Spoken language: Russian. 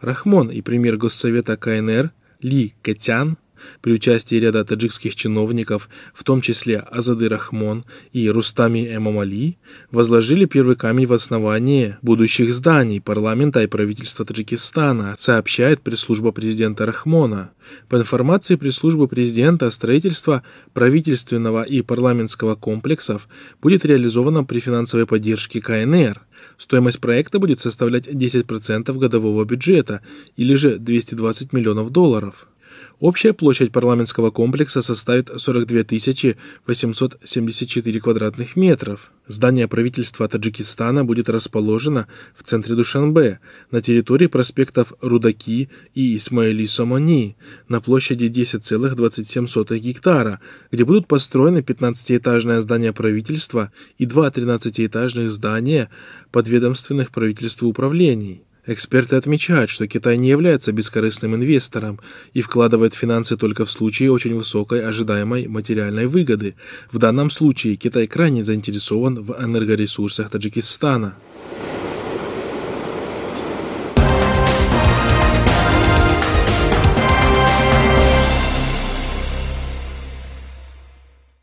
Рахмон и премьер Госсовета КНР Ли Кэтян при участии ряда таджикских чиновников, в том числе Азады Рахмон и Рустами Эмамали, возложили первый камень в основании будущих зданий парламента и правительства Таджикистана, сообщает пресс-служба президента Рахмона. По информации пресс-службы президента, строительство правительственного и парламентского комплексов будет реализовано при финансовой поддержке КНР – Стоимость проекта будет составлять 10% годового бюджета или же 220 миллионов долларов. Общая площадь парламентского комплекса составит 42 874 квадратных метров. Здание правительства Таджикистана будет расположено в центре Душанбе, на территории проспектов Рудаки и Исмаили Сомони, на площади 10,27 гектара, где будут построены 15-этажное здание правительства и два 13-этажных здания подведомственных правительству управлений. Эксперты отмечают, что Китай не является бескорыстным инвестором и вкладывает финансы только в случае очень высокой ожидаемой материальной выгоды. В данном случае Китай крайне заинтересован в энергоресурсах Таджикистана.